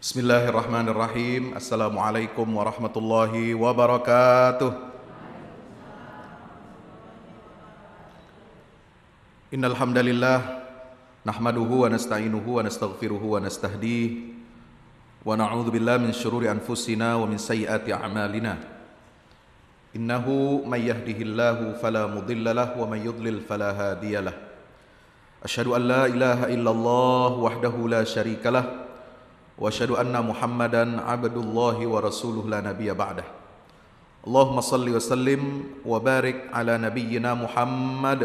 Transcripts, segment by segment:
Bismillahirrahmanirrahim. Assalamualaikum warahmatullahi wabarakatuh. Innal hamdalillah nahmaduhu wa nasta'inuhu wa nastaghfiruhu wa nastahdih wa na'udzu billahi min shururi anfusina wa min sayyiati a'malina. Innahu may yahdihillahu fala mudilla lahu wa may yudlil fala hadiyalah. Ashhadu an la ilaha illallah wahdahu la syarikalah. واشهد ان محمدا عبد الله ورسوله لا نبي بعده اللهم صل وسلم وبارك على نبينا محمد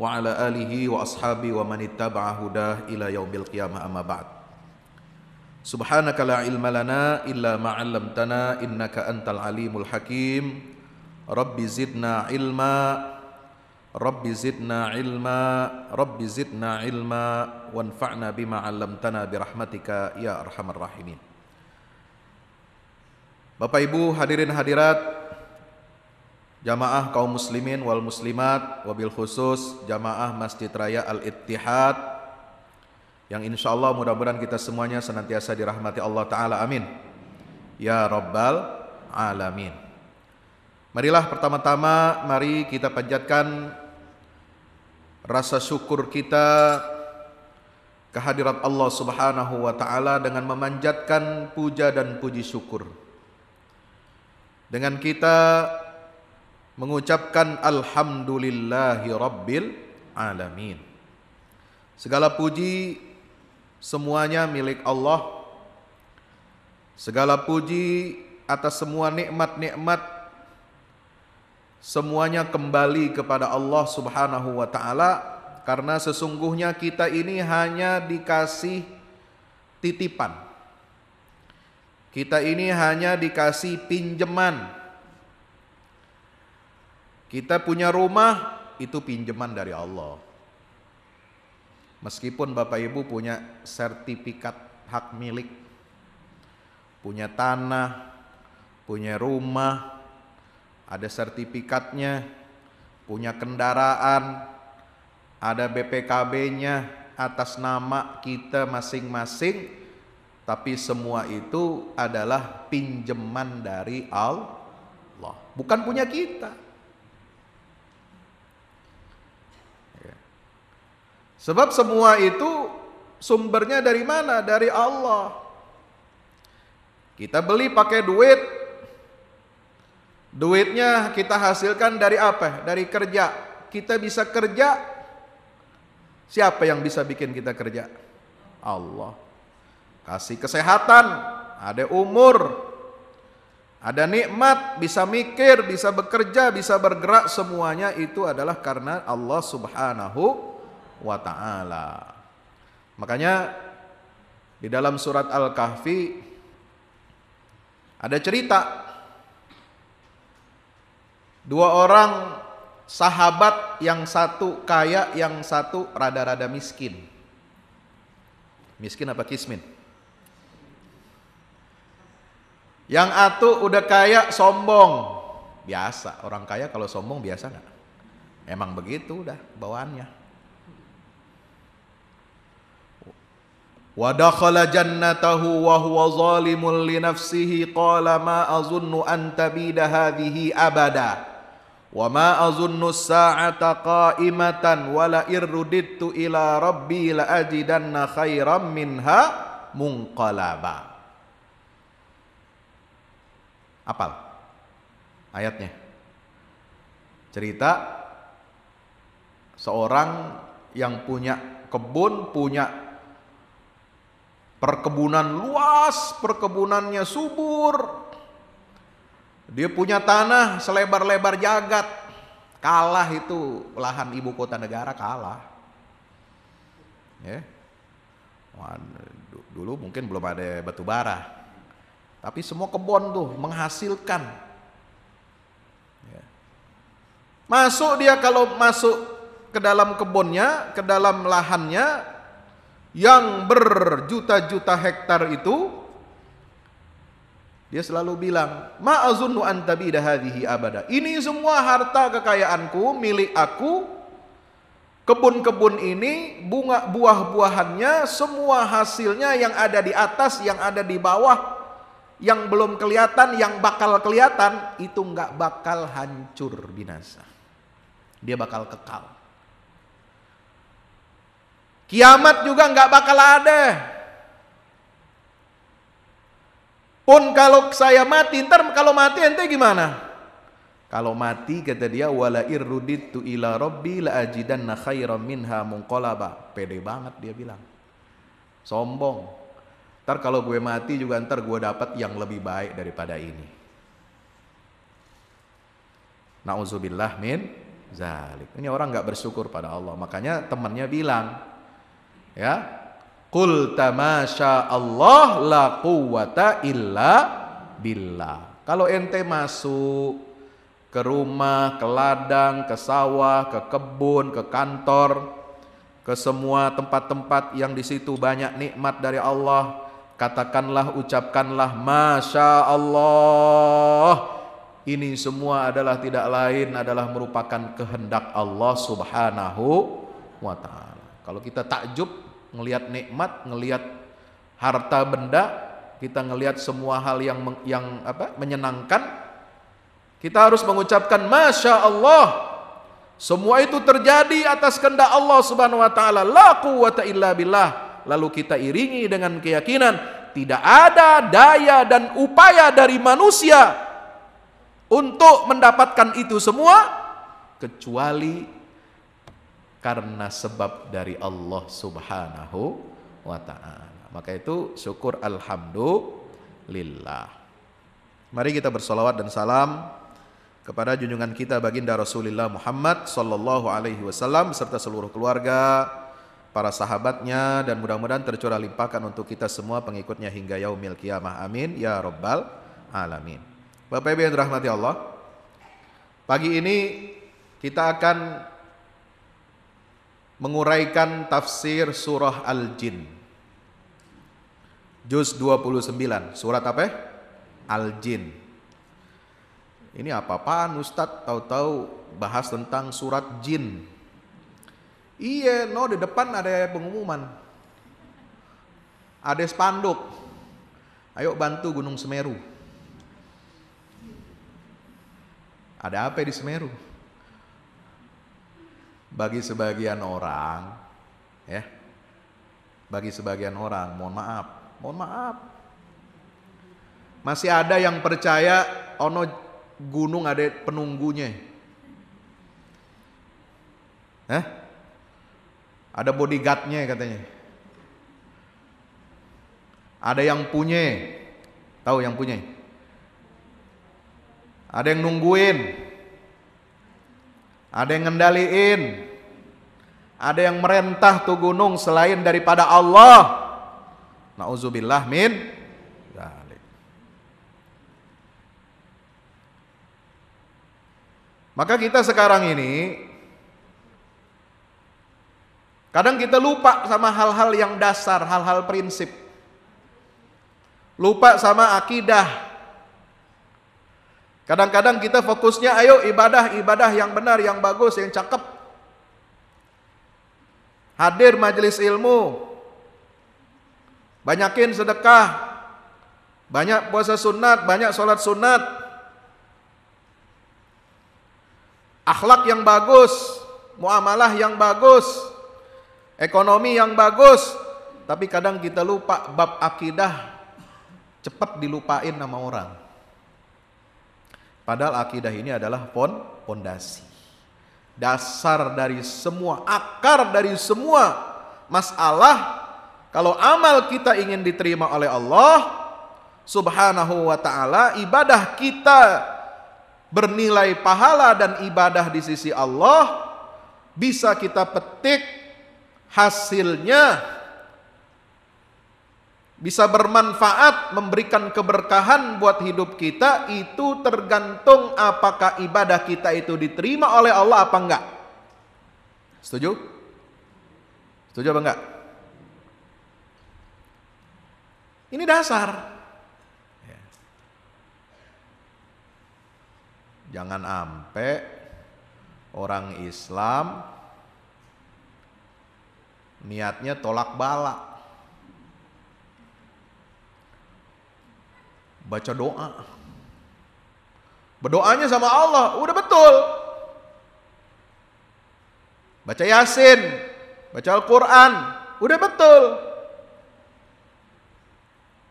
وعلى اله واصحابه ومن اتبع هداه الى يوم القيامه اما بعد سبحانك لا علم لنا الا ما علمتنا انك انت العليم الحكيم رب زدنا علما Rabbi zidna ilma Rabbi zidna ilma Wanfa'na bima alamtana birahmatika ya arhamar rahimin Bapak Ibu hadirin hadirat Jamaah kaum muslimin wal muslimat Wabil khusus jamaah Masjid Raya Al-Ittihad Yang insya Allah mudah-mudahan kita semuanya senantiasa dirahmati Allah Ta'ala amin Ya Rabbal Alamin Marilah pertama-tama mari kita panjatkan rasa syukur kita kehadirat Allah Subhanahu wa taala dengan memanjatkan puja dan puji syukur. Dengan kita mengucapkan alhamdulillahi rabbil alamin. Segala puji semuanya milik Allah. Segala puji atas semua nikmat-nikmat semuanya kembali kepada Allah Subhanahu wa taala karena sesungguhnya kita ini hanya dikasih titipan. Kita ini hanya dikasih pinjaman. Kita punya rumah itu pinjaman dari Allah. Meskipun Bapak Ibu punya sertifikat hak milik, punya tanah, punya rumah, ada sertifikatnya, punya kendaraan, ada BPKB-nya atas nama kita masing-masing, tapi semua itu adalah pinjaman dari Allah, bukan punya kita. Ya. Sebab semua itu sumbernya dari mana? Dari Allah. Kita beli pakai duit, Duitnya kita hasilkan dari apa? Dari kerja. Kita bisa kerja. Siapa yang bisa bikin kita kerja? Allah. Kasih kesehatan, ada umur, ada nikmat, bisa mikir, bisa bekerja, bisa bergerak, semuanya itu adalah karena Allah Subhanahu wa taala. Makanya di dalam surat Al-Kahfi ada cerita Dua orang sahabat yang satu kaya, yang satu rada-rada miskin. Miskin apa kismin? Yang atu udah kaya sombong. Biasa, orang kaya kalau sombong biasa gak? Emang begitu udah bawaannya. Wadakhala jannatahu wa huwa zalimun li nafsihi qala ma azunnu an tabida hadhihi abada وَمَا أظن الساعة قَائِمَةً وَلَا رددت إلى رَبِّي لأجدن خَيْرًا منها منقلبا Apal ayatnya cerita seorang yang punya kebun punya perkebunan luas perkebunannya subur dia punya tanah selebar-lebar jagat. Kalah itu lahan ibu kota negara kalah. Ya. dulu mungkin belum ada batu bara. Tapi semua kebon tuh menghasilkan. Ya. Masuk dia kalau masuk ke dalam kebunnya, ke dalam lahannya yang berjuta-juta hektar itu dia selalu bilang, ma'azunnu antabida hadhihi abada. Ini semua harta kekayaanku, milik aku. Kebun-kebun ini, bunga buah-buahannya, semua hasilnya yang ada di atas, yang ada di bawah, yang belum kelihatan, yang bakal kelihatan, itu nggak bakal hancur binasa. Dia bakal kekal. Kiamat juga nggak bakal ada. Pun kalau saya mati, ntar kalau mati ente gimana? Kalau mati kata dia wala irruditu ila rabbi la ajidanna khairam minha munqalaba. Pede banget dia bilang. Sombong. Ntar kalau gue mati juga ntar gue dapat yang lebih baik daripada ini. Nauzubillah min zalik. Ini orang nggak bersyukur pada Allah. Makanya temannya bilang, ya Qul tamasya Allah la quwata illa billah. Kalau ente masuk ke rumah, ke ladang, ke sawah, ke kebun, ke kantor, ke semua tempat-tempat yang di situ banyak nikmat dari Allah, katakanlah, ucapkanlah masya Allah. Ini semua adalah tidak lain adalah merupakan kehendak Allah Subhanahu wa taala. Kalau kita takjub ngelihat nikmat, ngelihat harta benda, kita ngelihat semua hal yang yang apa? menyenangkan. Kita harus mengucapkan masya Allah. Semua itu terjadi atas kehendak Allah Subhanahu wa taala. La quwwata illa billah. Lalu kita iringi dengan keyakinan tidak ada daya dan upaya dari manusia untuk mendapatkan itu semua kecuali karena sebab dari Allah Subhanahu wa taala. Maka itu syukur alhamdulillah. Mari kita bersolawat dan salam kepada junjungan kita baginda Rasulullah Muhammad sallallahu alaihi wasallam serta seluruh keluarga, para sahabatnya dan mudah-mudahan tercurah limpahkan untuk kita semua pengikutnya hingga yaumil kiamah. Amin ya rabbal alamin. Bapak Ibu yang dirahmati Allah, pagi ini kita akan menguraikan tafsir surah Al-Jin. Juz 29, surat apa? Ya? Al-Jin. Ini apa-apaan nustat tahu-tahu bahas tentang surat jin. Iya, no di depan ada pengumuman. Ada spanduk. Ayo bantu Gunung Semeru. Ada apa di Semeru? bagi sebagian orang ya bagi sebagian orang mohon maaf mohon maaf masih ada yang percaya ono gunung ada penunggunya eh? ada bodyguardnya katanya ada yang punya tahu yang punya ada yang nungguin ada yang ngendaliin, ada yang merentah tuh gunung selain daripada Allah. Na'udzubillah min Maka kita sekarang ini kadang kita lupa sama hal-hal yang dasar, hal-hal prinsip. Lupa sama akidah, Kadang-kadang kita fokusnya ayo ibadah-ibadah yang benar, yang bagus, yang cakep. Hadir majelis ilmu. Banyakin sedekah. Banyak puasa sunat, banyak sholat sunat. Akhlak yang bagus, muamalah yang bagus, ekonomi yang bagus. Tapi kadang kita lupa bab akidah cepat dilupain sama orang. Padahal akidah ini adalah pon pondasi. Dasar dari semua, akar dari semua masalah kalau amal kita ingin diterima oleh Allah Subhanahu wa taala, ibadah kita bernilai pahala dan ibadah di sisi Allah bisa kita petik hasilnya bisa bermanfaat, memberikan keberkahan buat hidup kita, itu tergantung apakah ibadah kita itu diterima oleh Allah apa enggak. Setuju? Setuju apa enggak? Ini dasar. Ya. Jangan ampe orang Islam niatnya tolak balak. baca doa. Berdoanya sama Allah, udah betul. Baca Yasin, baca Al-Quran, udah betul.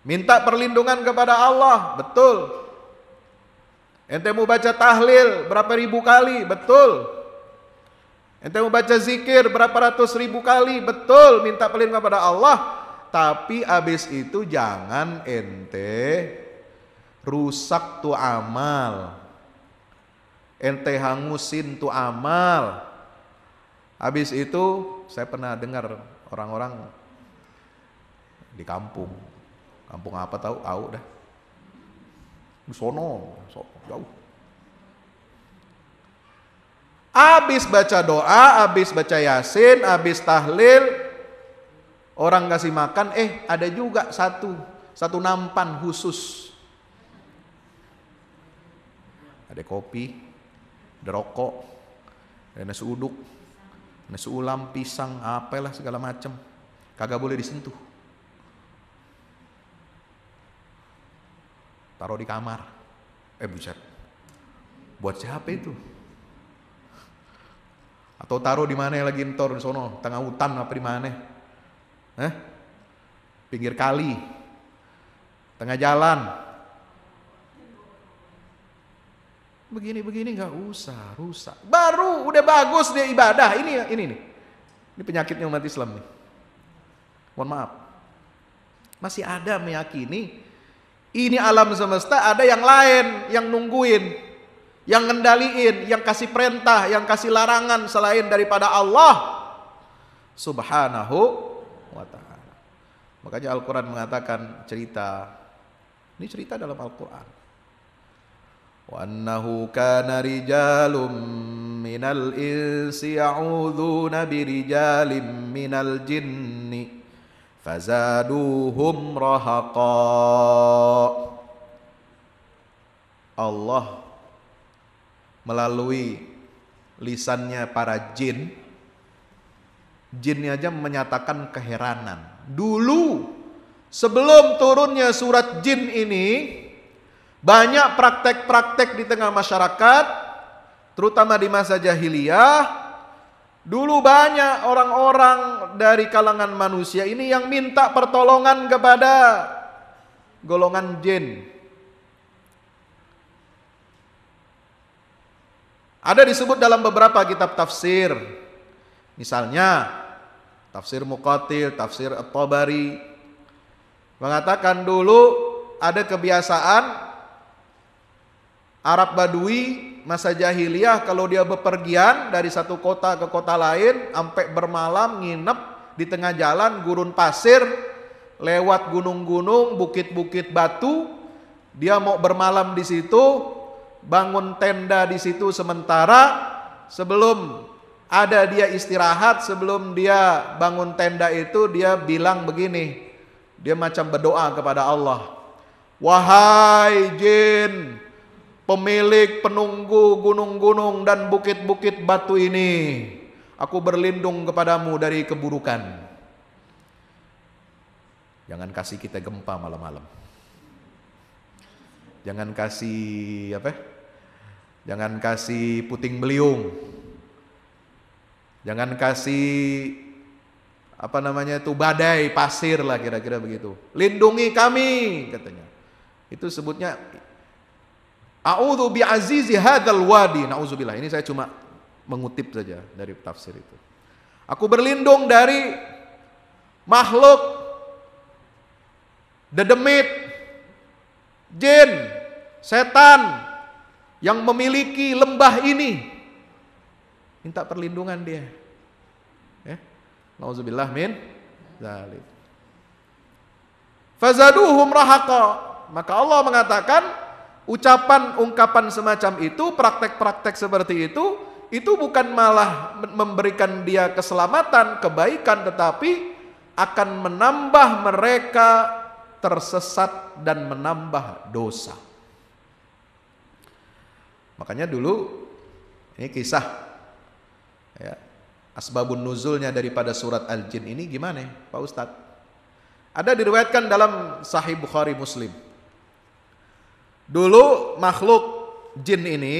Minta perlindungan kepada Allah, betul. Ente mau baca tahlil berapa ribu kali, betul. Ente mau baca zikir berapa ratus ribu kali, betul. Minta perlindungan kepada Allah, tapi abis itu jangan ente rusak tu amal ente hangusin tu amal habis itu saya pernah dengar orang-orang di kampung kampung apa tahu au dah di sono so, jauh Abis baca doa, abis baca yasin, abis tahlil, orang kasih makan, eh ada juga satu, satu nampan khusus ada kopi, ada rokok, ada nasi uduk, nasi ulam, pisang, apalah segala macam. Kagak boleh disentuh. Taruh di kamar. Eh buset. Buat siapa itu? Atau taruh di mana lagi entor di sono, tengah hutan apa di mana? Eh, Pinggir kali. Tengah jalan, begini-begini nggak usah, rusak. Baru udah bagus dia ibadah. Ini ini nih. Ini penyakitnya umat Islam nih. Mohon maaf. Masih ada meyakini ini alam semesta ada yang lain yang nungguin, yang ngendaliin, yang kasih perintah, yang kasih larangan selain daripada Allah Subhanahu wa taala. Makanya Al-Qur'an mengatakan cerita ini cerita dalam Al-Qur'an وأنه كان رجال من الإنس يعوذون برجال من الجن فزادوهم رهقا Allah melalui lisannya para jin jinnya aja menyatakan keheranan dulu sebelum turunnya surat jin ini banyak praktek-praktek di tengah masyarakat, terutama di masa jahiliyah. Dulu banyak orang-orang dari kalangan manusia ini yang minta pertolongan kepada golongan jin. Ada disebut dalam beberapa kitab tafsir. Misalnya tafsir Muqatil, tafsir At-Tabari mengatakan dulu ada kebiasaan Arab Badui masa jahiliyah kalau dia bepergian dari satu kota ke kota lain sampai bermalam nginep di tengah jalan gurun pasir lewat gunung-gunung, bukit-bukit batu, dia mau bermalam di situ, bangun tenda di situ sementara sebelum ada dia istirahat, sebelum dia bangun tenda itu dia bilang begini. Dia macam berdoa kepada Allah. Wahai jin, pemilik penunggu gunung-gunung dan bukit-bukit batu ini. Aku berlindung kepadamu dari keburukan. Jangan kasih kita gempa malam-malam. Jangan kasih apa? Ya? Jangan kasih puting beliung. Jangan kasih apa namanya itu badai pasir lah kira-kira begitu. Lindungi kami katanya. Itu sebutnya A'udzu bi azizi hadzal wadi. Nauzubillah. Ini saya cuma mengutip saja dari tafsir itu. Aku berlindung dari makhluk dedemit, jin, setan yang memiliki lembah ini. Minta perlindungan dia. Ya. Nauzubillah min zalim. Fazaduhum rahaqa. Maka Allah mengatakan ucapan ungkapan semacam itu, praktek-praktek seperti itu, itu bukan malah memberikan dia keselamatan, kebaikan, tetapi akan menambah mereka tersesat dan menambah dosa. Makanya dulu ini kisah ya, asbabun nuzulnya daripada surat Al-Jin ini gimana Pak Ustadz? Ada diriwayatkan dalam Sahih Bukhari Muslim Dulu makhluk jin ini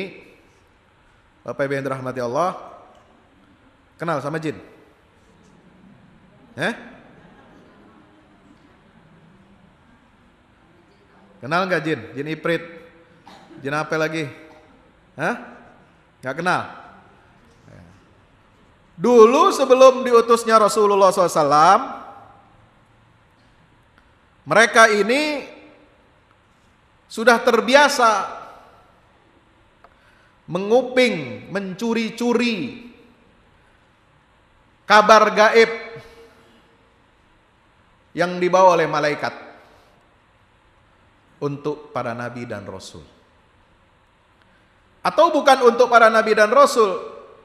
Bapak Ibu yang dirahmati Allah kenal sama jin? Eh? Kenal nggak jin? Jin iprit. Jin apa lagi? Hah? Nggak kenal. Dulu sebelum diutusnya Rasulullah SAW, mereka ini sudah terbiasa menguping, mencuri-curi kabar gaib yang dibawa oleh malaikat untuk para nabi dan rasul. Atau bukan untuk para nabi dan rasul,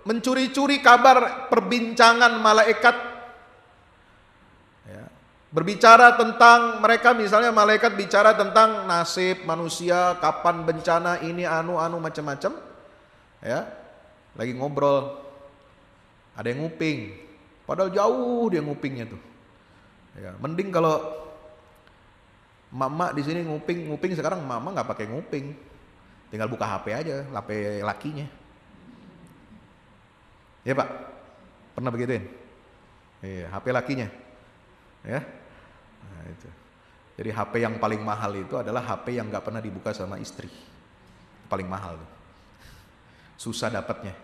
mencuri-curi kabar perbincangan malaikat Berbicara tentang mereka misalnya malaikat bicara tentang nasib manusia, kapan bencana ini anu-anu macam-macam. Ya. Lagi ngobrol. Ada yang nguping. Padahal jauh dia ngupingnya tuh. Ya, mending kalau mama di sini nguping, nguping sekarang mama nggak pakai nguping. Tinggal buka HP aja, HP lakinya. Ya, Pak. Pernah begituin? Iya, HP lakinya. Ya. Nah, itu. Jadi HP yang paling mahal itu adalah HP yang nggak pernah dibuka sama istri. Paling mahal tuh. Susah dapatnya,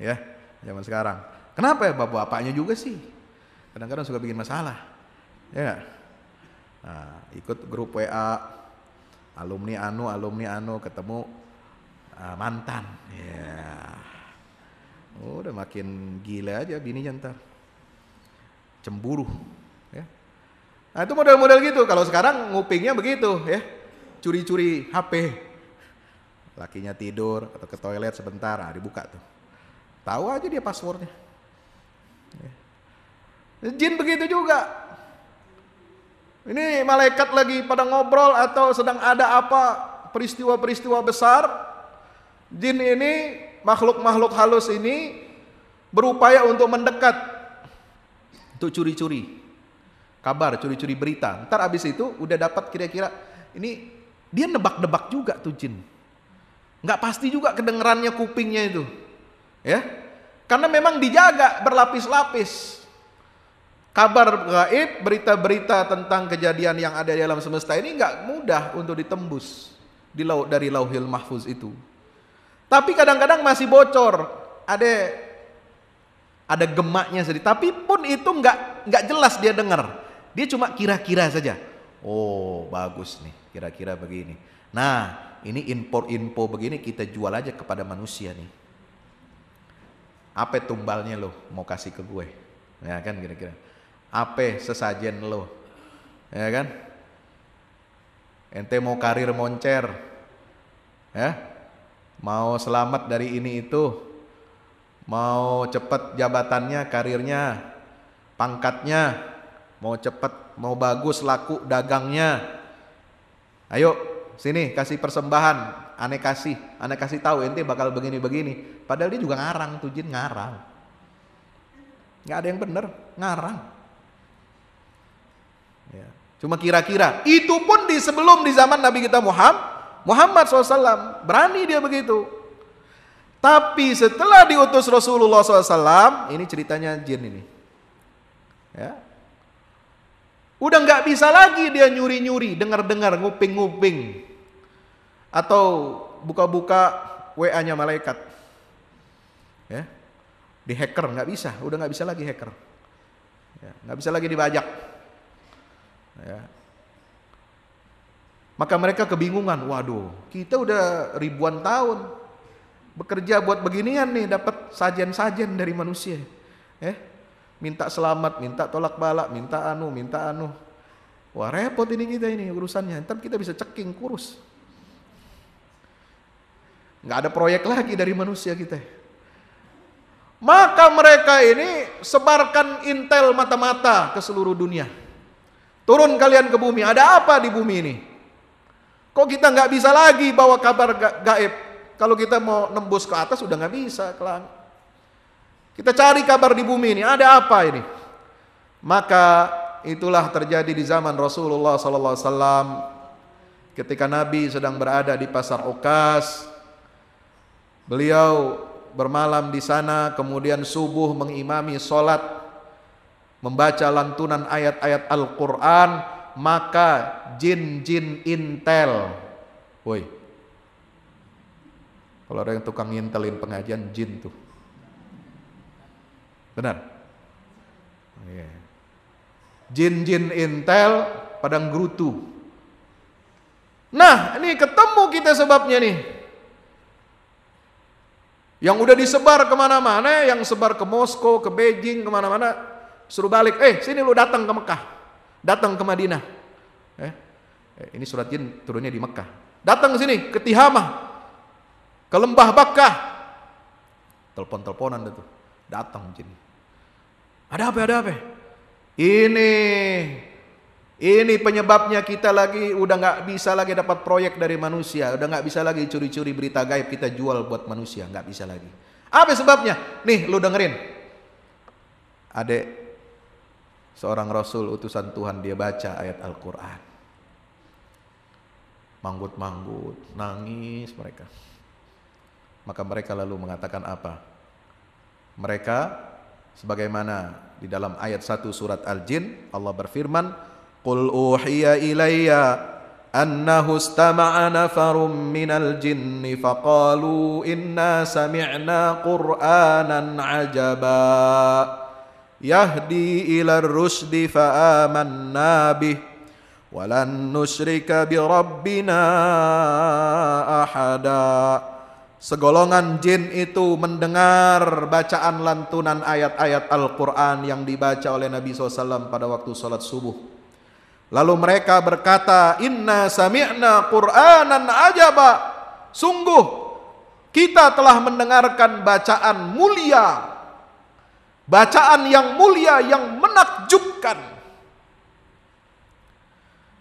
ya zaman sekarang. Kenapa ya bapak-bapaknya juga sih? Kadang-kadang suka bikin masalah, ya. Nah, ikut grup WA alumni anu, alumni anu ketemu uh, mantan, ya. Oh, udah makin gila aja bininya ntar. Cemburu, Nah itu model-model gitu. Kalau sekarang ngupingnya begitu ya. Curi-curi HP. Lakinya tidur atau ke toilet sebentar, nah, dibuka tuh. Tahu aja dia passwordnya. Ya. Jin begitu juga. Ini malaikat lagi pada ngobrol atau sedang ada apa peristiwa-peristiwa besar. Jin ini, makhluk-makhluk halus ini berupaya untuk mendekat. Untuk curi-curi kabar, curi-curi berita. Ntar abis itu udah dapat kira-kira ini dia nebak-nebak juga tuh jin. Nggak pasti juga kedengerannya kupingnya itu. Ya. Karena memang dijaga berlapis-lapis. Kabar gaib, berita-berita tentang kejadian yang ada di alam semesta ini nggak mudah untuk ditembus di laut dari lauhil mahfuz itu. Tapi kadang-kadang masih bocor. Ada ada gemaknya sedikit. Tapi pun itu nggak nggak jelas dia dengar. Dia cuma kira-kira saja. Oh, bagus nih, kira-kira begini. Nah, ini info-info begini kita jual aja kepada manusia nih. Apa tumbalnya lo mau kasih ke gue? Ya kan kira-kira. Apa sesajen lo? Ya kan? Ente mau karir moncer? Ya? Mau selamat dari ini itu? Mau cepat jabatannya, karirnya, pangkatnya, Mau cepat, mau bagus laku dagangnya. Ayo, sini kasih persembahan. Aneh kasih, aneh kasih tahu ente bakal begini-begini. Padahal dia juga ngarang tuh jin ngarang. Gak ada yang bener, ngarang. Ya. Cuma kira-kira. Itu pun di sebelum di zaman Nabi kita Muhammad Muhammad SAW berani dia begitu. Tapi setelah diutus Rasulullah SAW, ini ceritanya jin ini. Ya, Udah nggak bisa lagi dia nyuri-nyuri, dengar-dengar, nguping-nguping. Atau buka-buka WA-nya malaikat. Ya. Di hacker nggak bisa, udah nggak bisa lagi hacker. Ya, nggak bisa lagi dibajak. Ya. Maka mereka kebingungan, waduh, kita udah ribuan tahun bekerja buat beginian nih, dapat sajen-sajen dari manusia. Ya minta selamat, minta tolak balak, minta anu, minta anu. Wah repot ini kita ini urusannya. Ntar kita bisa ceking kurus. Nggak ada proyek lagi dari manusia kita. Maka mereka ini sebarkan intel mata-mata ke seluruh dunia. Turun kalian ke bumi. Ada apa di bumi ini? Kok kita nggak bisa lagi bawa kabar gaib? Kalau kita mau nembus ke atas sudah nggak bisa kelang. Kita cari kabar di bumi ini, ada apa ini? Maka itulah terjadi di zaman Rasulullah sallallahu alaihi wasallam ketika Nabi sedang berada di pasar Ukas. Beliau bermalam di sana, kemudian subuh mengimami solat, membaca lantunan ayat-ayat Al-Quran, maka jin-jin intel. Woi, kalau ada yang tukang ngintelin pengajian jin tuh. Benar? Iya. Jin-jin intel padang gerutu. Nah, ini ketemu kita sebabnya nih. Yang udah disebar kemana-mana, yang sebar ke Moskow, ke Beijing, kemana-mana, suruh balik. Eh, sini lu datang ke Mekah, datang ke Madinah. Eh, eh ini surat jin turunnya di Mekah. Datang ke sini, ke Tihama ke Lembah Bakkah. Telepon-teleponan itu, datang jin. Ada apa? Ada apa? Ini ini penyebabnya kita lagi udah nggak bisa lagi dapat proyek dari manusia, udah nggak bisa lagi curi-curi berita gaib kita jual buat manusia, nggak bisa lagi. Apa sebabnya? Nih, lu dengerin. Adek seorang rasul utusan Tuhan dia baca ayat Al-Qur'an. Manggut-manggut, nangis mereka. Maka mereka lalu mengatakan apa? Mereka sebagaimana di dalam ayat 1 surat Al-Jin Allah berfirman, "Qul uhiya ilayya annahu istama'a nafarun minal jinni faqalu inna sami'na Qur'anan 'ajaba." Yahdi ila rusdi amanna bih walan nusyrika bi rabbina ahada' Segolongan jin itu mendengar bacaan lantunan ayat-ayat Al-Quran yang dibaca oleh Nabi SAW pada waktu sholat subuh. Lalu mereka berkata, Inna sami'na Qur'anan ajaba. Sungguh, kita telah mendengarkan bacaan mulia. Bacaan yang mulia, yang menakjubkan.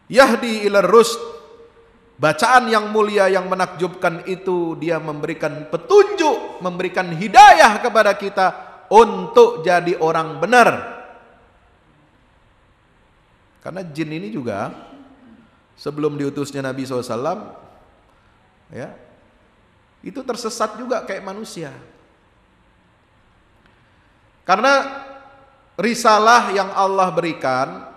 Yahdi ilar rusd Bacaan yang mulia yang menakjubkan itu dia memberikan petunjuk, memberikan hidayah kepada kita untuk jadi orang benar. Karena jin ini juga sebelum diutusnya Nabi SAW ya, itu tersesat juga kayak manusia. Karena risalah yang Allah berikan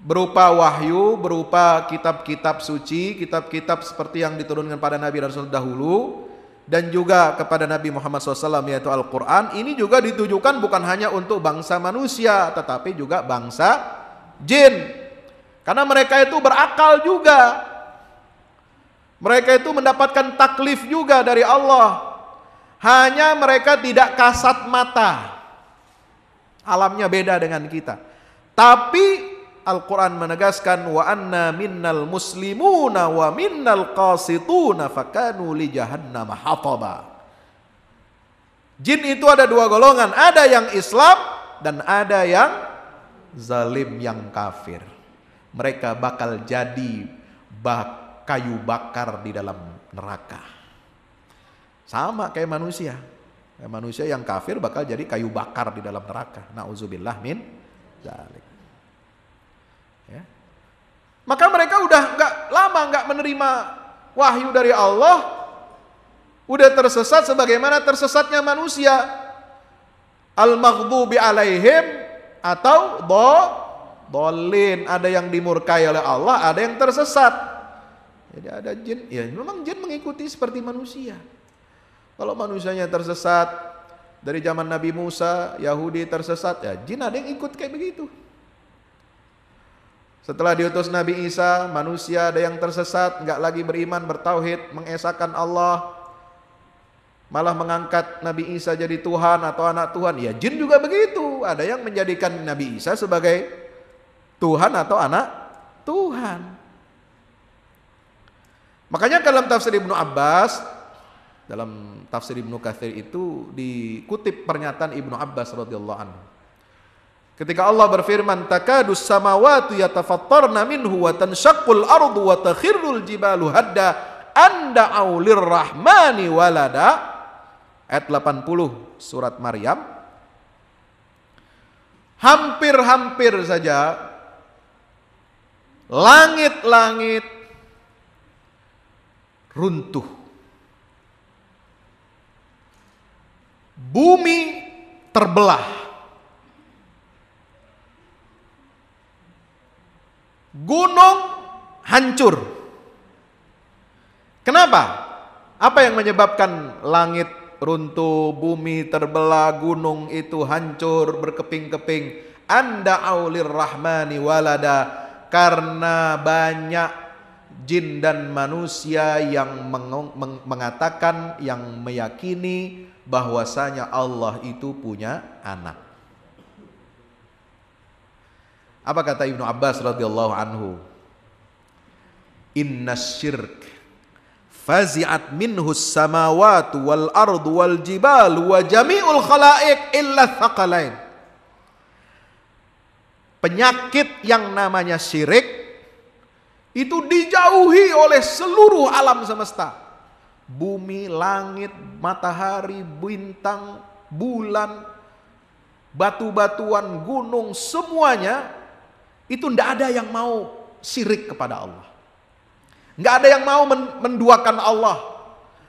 berupa wahyu, berupa kitab-kitab suci, kitab-kitab seperti yang diturunkan pada Nabi Rasul dahulu dan juga kepada Nabi Muhammad SAW yaitu Al-Quran ini juga ditujukan bukan hanya untuk bangsa manusia tetapi juga bangsa jin karena mereka itu berakal juga mereka itu mendapatkan taklif juga dari Allah hanya mereka tidak kasat mata alamnya beda dengan kita tapi Al-Quran menegaskan wa anna minnal muslimuna wa minnal qasituna fakanu li jahannam hataba. Jin itu ada dua golongan, ada yang Islam dan ada yang zalim yang kafir. Mereka bakal jadi bak kayu bakar di dalam neraka. Sama kayak manusia. Kayak manusia yang kafir bakal jadi kayu bakar di dalam neraka. Nauzubillah min zalik. Maka mereka udah nggak lama nggak menerima wahyu dari Allah, udah tersesat sebagaimana tersesatnya manusia. Al-maghdubi alaihim atau do dolin ada yang dimurkai oleh Allah, ada yang tersesat. Jadi ada jin, ya memang jin mengikuti seperti manusia. Kalau manusianya tersesat dari zaman Nabi Musa, Yahudi tersesat, ya jin ada yang ikut kayak begitu. Setelah diutus Nabi Isa, manusia ada yang tersesat, nggak lagi beriman, bertauhid, mengesakan Allah, malah mengangkat Nabi Isa jadi Tuhan atau anak Tuhan. Ya jin juga begitu, ada yang menjadikan Nabi Isa sebagai Tuhan atau anak Tuhan. Makanya dalam tafsir Ibnu Abbas, dalam tafsir Ibnu Kathir itu dikutip pernyataan Ibnu Abbas radhiyallahu anhu. Ketika Allah berfirman, "Takadus samawati yatafattarna minhu wa tanshaqqul ardu wa takhirrul jibalu hadda anda aulir rahmani walada." Ayat 80 surat Maryam. Hampir-hampir saja langit-langit runtuh. Bumi terbelah gunung hancur. Kenapa? Apa yang menyebabkan langit runtuh, bumi terbelah, gunung itu hancur berkeping-keping? Anda aulir rahmani walada karena banyak jin dan manusia yang mengatakan yang meyakini bahwasanya Allah itu punya anak. Apa kata Ibnu Abbas radhiyallahu anhu? Inna syirk fazi'at minhu samawat wal ard wal jibal wa jami'ul khalaik illa thaqalain. Penyakit yang namanya syirik itu dijauhi oleh seluruh alam semesta. Bumi, langit, matahari, bintang, bulan, batu-batuan, gunung, semuanya itu tidak ada yang mau sirik kepada Allah. Nggak ada yang mau menduakan Allah.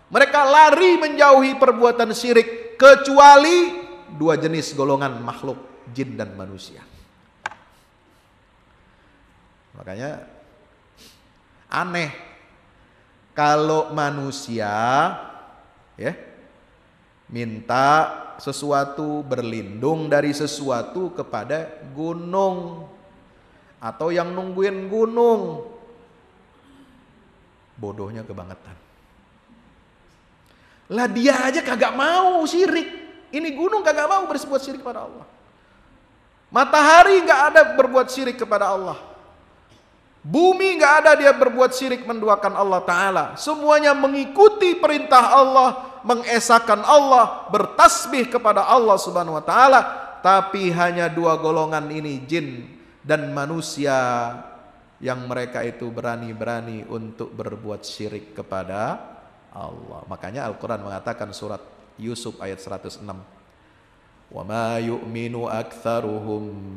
Mereka lari menjauhi perbuatan sirik kecuali dua jenis golongan makhluk jin dan manusia. Makanya aneh kalau manusia ya minta sesuatu berlindung dari sesuatu kepada gunung atau yang nungguin gunung. Bodohnya kebangetan. Lah dia aja kagak mau sirik Ini gunung kagak mau berbuat sirik kepada Allah. Matahari nggak ada berbuat sirik kepada Allah. Bumi nggak ada dia berbuat sirik menduakan Allah Ta'ala. Semuanya mengikuti perintah Allah, mengesahkan Allah, bertasbih kepada Allah Subhanahu Wa Ta'ala. Tapi hanya dua golongan ini jin dan manusia yang mereka itu berani-berani untuk berbuat syirik kepada Allah. Makanya Al-Qur'an mengatakan surat Yusuf ayat 106. Wa ma yu'minu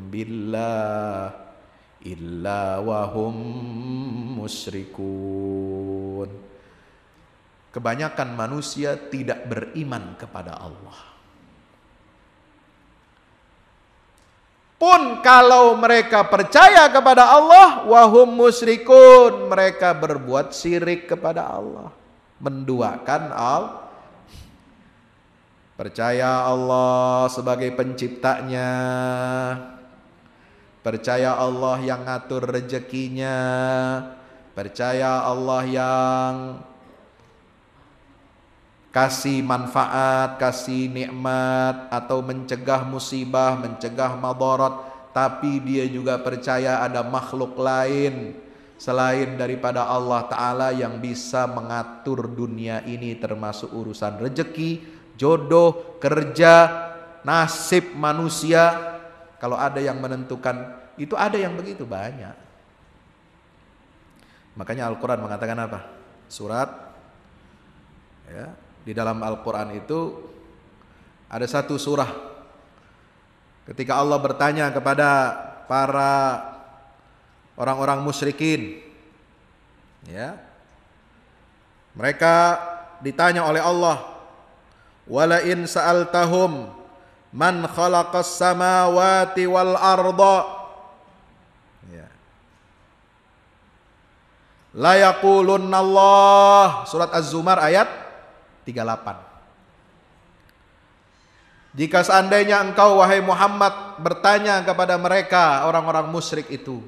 بِاللَّهِ إِلَّا illa مُشْرِكُونَ Kebanyakan manusia tidak beriman kepada Allah. Pun kalau mereka percaya kepada Allah, wahum musyrikun, mereka berbuat syirik kepada Allah. Menduakan Allah. Percaya Allah sebagai penciptanya. Percaya Allah yang ngatur rezekinya. Percaya Allah yang kasih manfaat, kasih nikmat atau mencegah musibah, mencegah madarat, tapi dia juga percaya ada makhluk lain selain daripada Allah taala yang bisa mengatur dunia ini termasuk urusan rejeki, jodoh, kerja, nasib manusia. Kalau ada yang menentukan, itu ada yang begitu banyak. Makanya Al-Qur'an mengatakan apa? Surat ya, di dalam Al-Quran itu ada satu surah ketika Allah bertanya kepada para orang-orang musyrikin ya mereka ditanya oleh Allah wala in sa'altahum man khalaqas samawati wal arda ya la surat az-zumar ayat 38. Jika seandainya engkau wahai Muhammad bertanya kepada mereka orang-orang musyrik itu.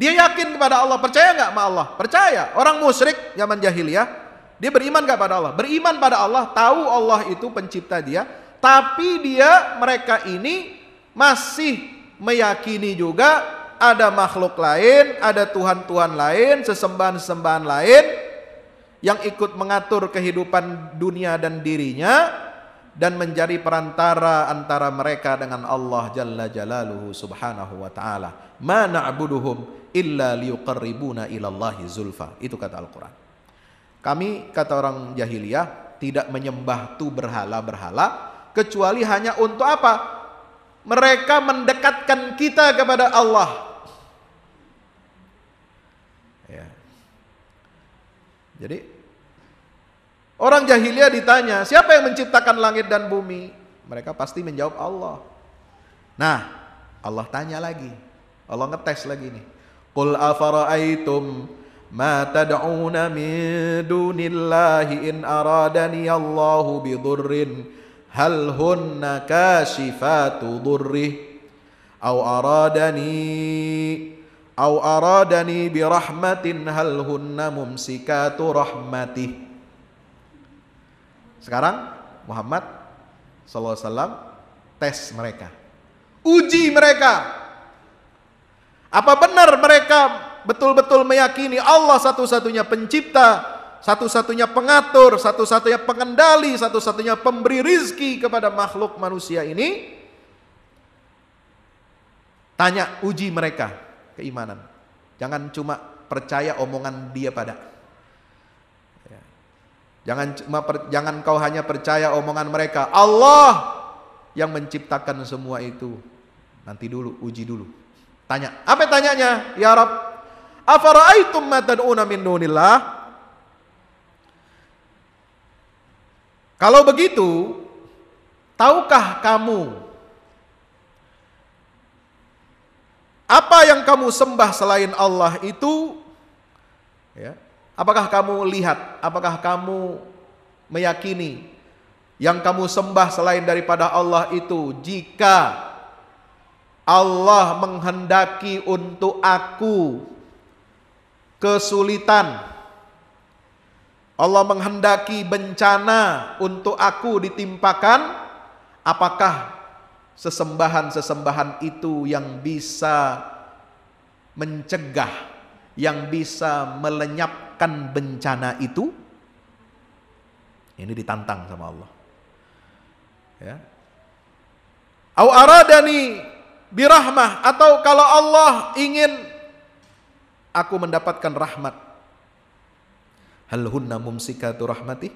Dia yakin kepada Allah, percaya nggak sama Allah? Percaya. Orang musyrik zaman jahiliyah, dia beriman nggak pada Allah? Beriman pada Allah, tahu Allah itu pencipta dia, tapi dia mereka ini masih meyakini juga ada makhluk lain, ada Tuhan-Tuhan lain, sesembahan-sesembahan lain yang ikut mengatur kehidupan dunia dan dirinya dan menjadi perantara antara mereka dengan Allah Jalla Jalaluhu Subhanahu wa taala. Ma na'buduhum illa liqarribuna ilallahi zulfa. Itu kata Al-Qur'an. Kami kata orang jahiliyah tidak menyembah tu berhala-berhala kecuali hanya untuk apa? Mereka mendekatkan kita kepada Allah. Ya. Jadi Orang jahiliyah ditanya, siapa yang menciptakan langit dan bumi? Mereka pasti menjawab Allah. Nah, Allah tanya lagi. Allah ngetes lagi nih. Qul afara'aitum ma tad'una min dunillahi in aradani Allahu bidurrin hal hunna kashifatu durrih au aradani au aradani birahmatin hal hunna mumsikatu rahmatih sekarang Muhammad sallallahu alaihi wasallam tes mereka. Uji mereka. Apa benar mereka betul-betul meyakini Allah satu-satunya pencipta, satu-satunya pengatur, satu-satunya pengendali, satu-satunya pemberi rizki kepada makhluk manusia ini? Tanya uji mereka keimanan. Jangan cuma percaya omongan dia pada Jangan jangan kau hanya percaya omongan mereka. Allah yang menciptakan semua itu. Nanti dulu, uji dulu. Tanya. Apa tanyanya? Ya Rab. Afara'aitum ma min dunillah? Kalau begitu, tahukah kamu apa yang kamu sembah selain Allah itu ya, Apakah kamu lihat? Apakah kamu meyakini yang kamu sembah selain daripada Allah itu jika Allah menghendaki untuk aku kesulitan Allah menghendaki bencana untuk aku ditimpakan apakah sesembahan-sesembahan itu yang bisa mencegah yang bisa melenyapkan akan bencana itu? Ini ditantang sama Allah. Ya. Au aradani birahmah atau kalau Allah ingin aku mendapatkan rahmat. Hal hunna mumsikatu rahmati?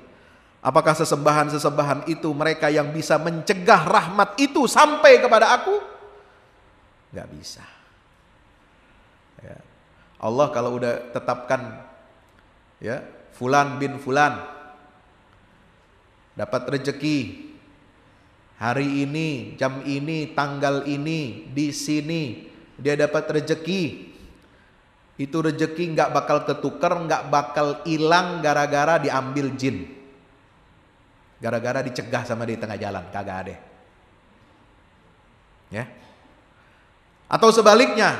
Apakah sesembahan-sesembahan itu mereka yang bisa mencegah rahmat itu sampai kepada aku? Gak bisa. Ya. Allah kalau udah tetapkan ya fulan bin fulan dapat rezeki hari ini jam ini tanggal ini di sini dia dapat rezeki itu rezeki nggak bakal ketukar nggak bakal hilang gara-gara diambil jin gara-gara dicegah sama di tengah jalan kagak ada ya atau sebaliknya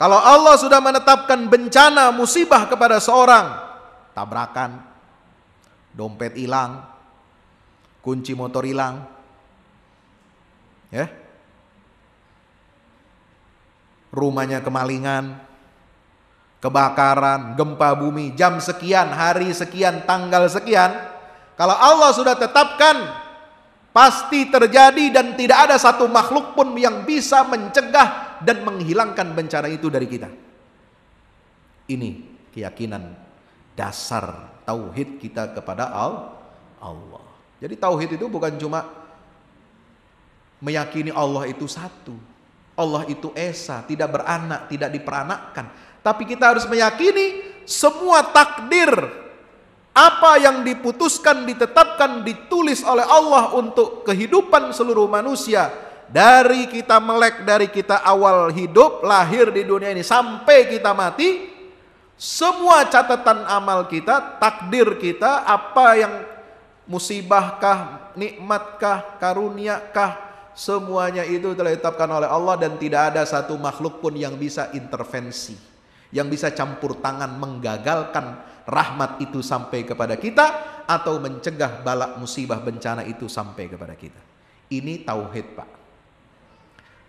kalau Allah sudah menetapkan bencana musibah kepada seorang tabrakan, dompet hilang, kunci motor hilang. Ya. Rumahnya kemalingan, kebakaran, gempa bumi, jam sekian, hari sekian, tanggal sekian. Kalau Allah sudah tetapkan pasti terjadi dan tidak ada satu makhluk pun yang bisa mencegah dan menghilangkan bencana itu dari kita. Ini keyakinan dasar tauhid kita kepada Allah. Jadi tauhid itu bukan cuma meyakini Allah itu satu. Allah itu esa, tidak beranak, tidak diperanakkan. Tapi kita harus meyakini semua takdir apa yang diputuskan, ditetapkan, ditulis oleh Allah untuk kehidupan seluruh manusia dari kita melek dari kita awal hidup lahir di dunia ini sampai kita mati semua catatan amal kita, takdir kita, apa yang musibahkah, nikmatkah, karuniakah, semuanya itu telah ditetapkan oleh Allah dan tidak ada satu makhluk pun yang bisa intervensi, yang bisa campur tangan menggagalkan rahmat itu sampai kepada kita atau mencegah balak musibah bencana itu sampai kepada kita. Ini tauhid, Pak.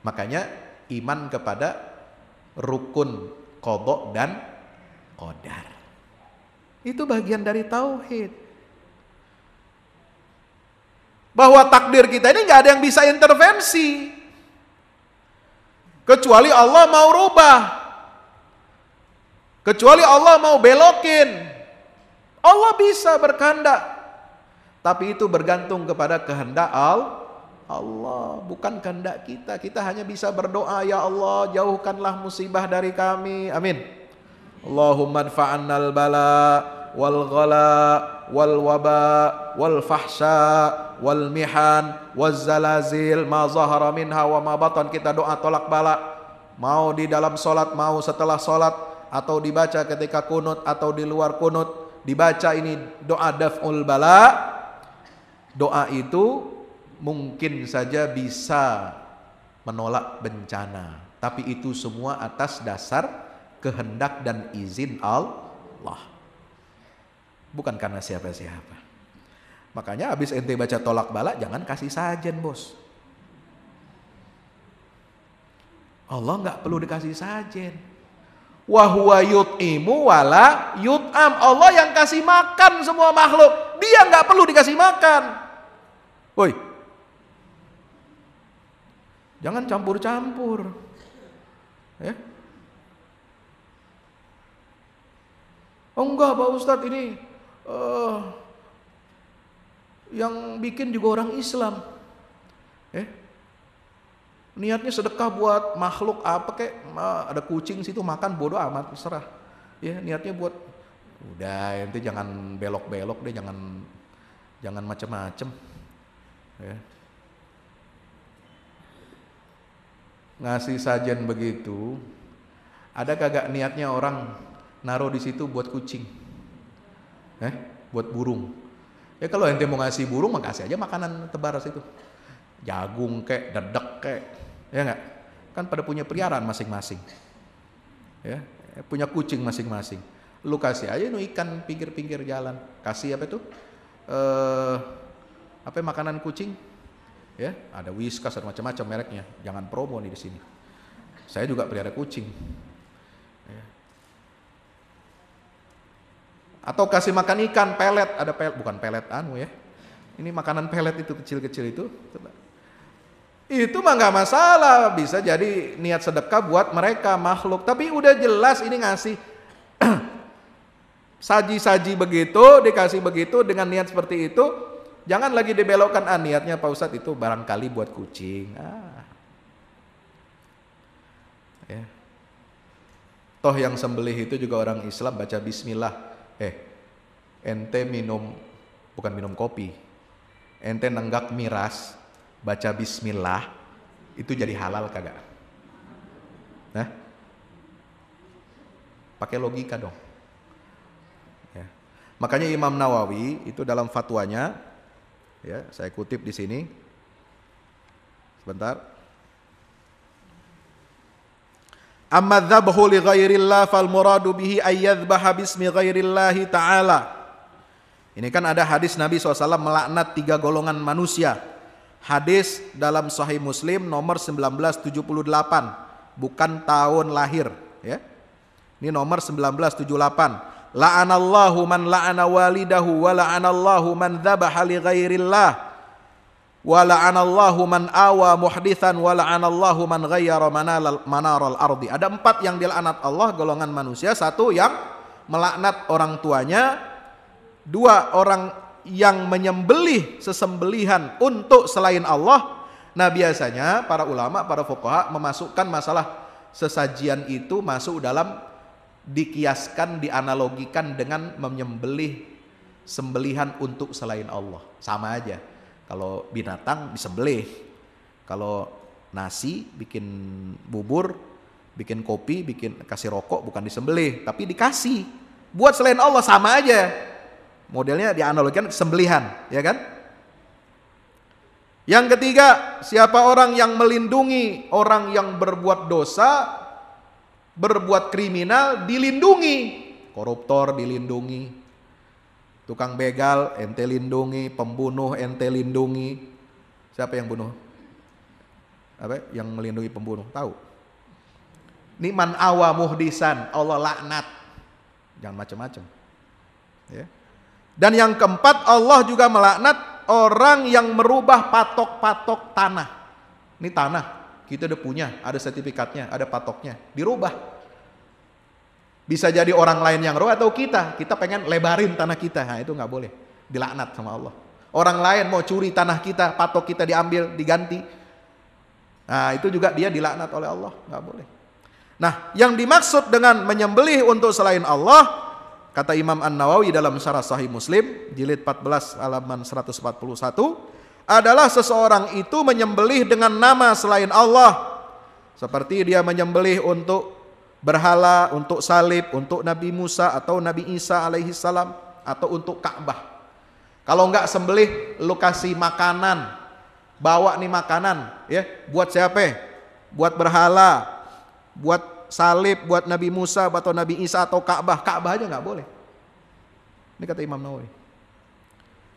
Makanya iman kepada rukun kobok dan qadar. Itu bagian dari tauhid. Bahwa takdir kita ini nggak ada yang bisa intervensi. Kecuali Allah mau rubah. Kecuali Allah mau belokin. Allah bisa berkanda Tapi itu bergantung kepada kehendak Allah. Allah, bukan kehendak kita. Kita hanya bisa berdoa, ya Allah, jauhkanlah musibah dari kami. Amin. Allahumma anfa'annal bala wal ghala wal waba wal fahsya wal mihan wal zalazil ma zahara minha wa ma batan kita doa tolak bala mau di dalam solat mau setelah solat atau dibaca ketika kunut atau di luar kunut dibaca ini doa daf'ul bala doa itu mungkin saja bisa menolak bencana tapi itu semua atas dasar kehendak dan izin Allah. Bukan karena siapa-siapa. Makanya habis ente baca tolak balak jangan kasih sajen bos. Allah nggak perlu dikasih sajen. Wahwa yut'imu wala yut'am. Allah yang kasih makan semua makhluk. Dia nggak perlu dikasih makan. Woi. Jangan campur-campur. Ya. Oh enggak Pak Ustadz ini uh, yang bikin juga orang Islam. Eh, niatnya sedekah buat makhluk apa kek? Ada kucing situ makan bodoh amat serah. Ya niatnya buat udah nanti jangan belok-belok deh jangan jangan macem-macem. Ya. Ngasih sajen begitu, ada kagak niatnya orang naruh di situ buat kucing. Eh, buat burung. Ya kalau ente mau ngasih burung, ngasih aja makanan tebaras itu. Jagung kek, dedek kek, ya enggak? Kan pada punya peliharaan masing-masing. Ya, punya kucing masing-masing. Lu kasih aja nu ikan pinggir-pinggir jalan. Kasih apa itu? Eh, apa makanan kucing? Ya, ada whiskas dan macam-macam mereknya. Jangan promo nih di sini. Saya juga pelihara kucing. Atau kasih makan ikan pelet, ada pelet, bukan pelet anu ya. Ini makanan pelet itu kecil-kecil itu. Itu mah nggak masalah, bisa jadi niat sedekah buat mereka makhluk. Tapi udah jelas ini ngasih saji-saji begitu, dikasih begitu dengan niat seperti itu. Jangan lagi dibelokkan ah, niatnya Pak Ustadz itu barangkali buat kucing. Ah. Ya. Toh yang sembelih itu juga orang Islam baca bismillah eh ente minum bukan minum kopi ente nenggak miras baca bismillah itu jadi halal kagak nah pakai logika dong ya. makanya Imam Nawawi itu dalam fatwanya ya saya kutip di sini sebentar Amma dhabhu li ghairillah fal muradu bihi ayyadhbaha bismi ghairillahi ta'ala. Ini kan ada hadis Nabi SAW melaknat tiga golongan manusia. Hadis dalam Sahih Muslim nomor 1978, bukan tahun lahir. Ya. Ini nomor 1978. La'anallahu man la'ana walidahu wa la'anallahu man dhabaha li ghairillah Wala'anallahu man awa muhdithan wala'anallahu man ghayyara manaral ardi. Ada empat yang dilaknat Allah golongan manusia. Satu yang melaknat orang tuanya. Dua orang yang menyembelih sesembelihan untuk selain Allah. Nah biasanya para ulama, para fuqaha memasukkan masalah sesajian itu masuk dalam dikiaskan, dianalogikan dengan menyembelih sembelihan untuk selain Allah. Sama aja kalau binatang disembelih. Kalau nasi bikin bubur, bikin kopi, bikin kasih rokok bukan disembelih, tapi dikasih. Buat selain Allah sama aja. Modelnya dianalogikan sembelihan, ya kan? Yang ketiga, siapa orang yang melindungi orang yang berbuat dosa, berbuat kriminal dilindungi, koruptor dilindungi, Tukang begal ente lindungi, pembunuh ente lindungi. Siapa yang bunuh? Apa? Yang melindungi pembunuh, tahu? Niman awa muhdisan, Allah laknat. Jangan macam-macam. Ya. Dan yang keempat Allah juga melaknat orang yang merubah patok-patok tanah. Ini tanah, kita udah punya, ada sertifikatnya, ada patoknya, dirubah. Bisa jadi orang lain yang roh atau kita. Kita pengen lebarin tanah kita. Nah, itu nggak boleh. Dilaknat sama Allah. Orang lain mau curi tanah kita, patok kita diambil, diganti. Nah, itu juga dia dilaknat oleh Allah. Nggak boleh. Nah, yang dimaksud dengan menyembelih untuk selain Allah, kata Imam An-Nawawi dalam Syarah Sahih Muslim, jilid 14 alaman 141, adalah seseorang itu menyembelih dengan nama selain Allah. Seperti dia menyembelih untuk berhala, untuk salib, untuk Nabi Musa atau Nabi Isa alaihi salam atau untuk Ka'bah. Kalau enggak sembelih kasih makanan, bawa nih makanan ya, buat siapa? Buat berhala, buat salib, buat Nabi Musa atau Nabi Isa atau Ka'bah. Ka'bah aja enggak boleh. Ini kata Imam Nawawi.